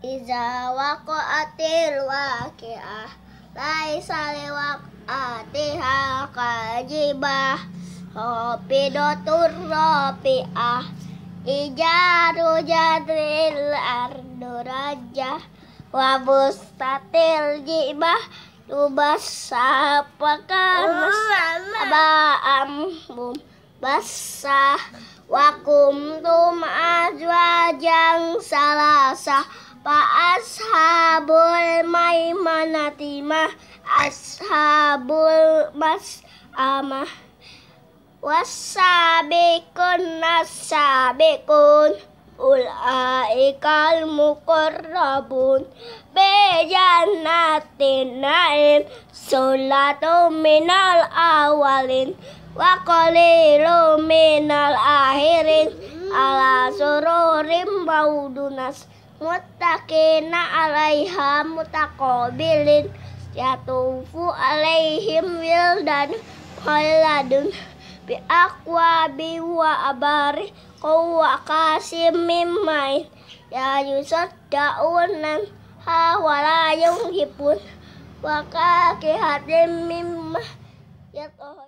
Iya. Iza waqa'atil waqi'ah Laisa liwaqa'atiha kajibah ropi ah, Ijaru jadril ardu Wabus Wabustatil jibah Lubas apakah Aba'am Basah Wakum tum'ah Lajang salasah Fa ashabul maimanati ma ashabul mas amah wasabikun nasabikun ulaikal muqarrabun bi jannatin naim sulatu minal awalin wa qalilu minal akhirin ala sururim baudunas mutakina 'alaiha mutakobilin yatufu 'alaihim dan khaladun bi aqwabi wa abari kuwa kasim mimmain ya yusad da'unan ha wala yung hipun wa kakihatim mimma ya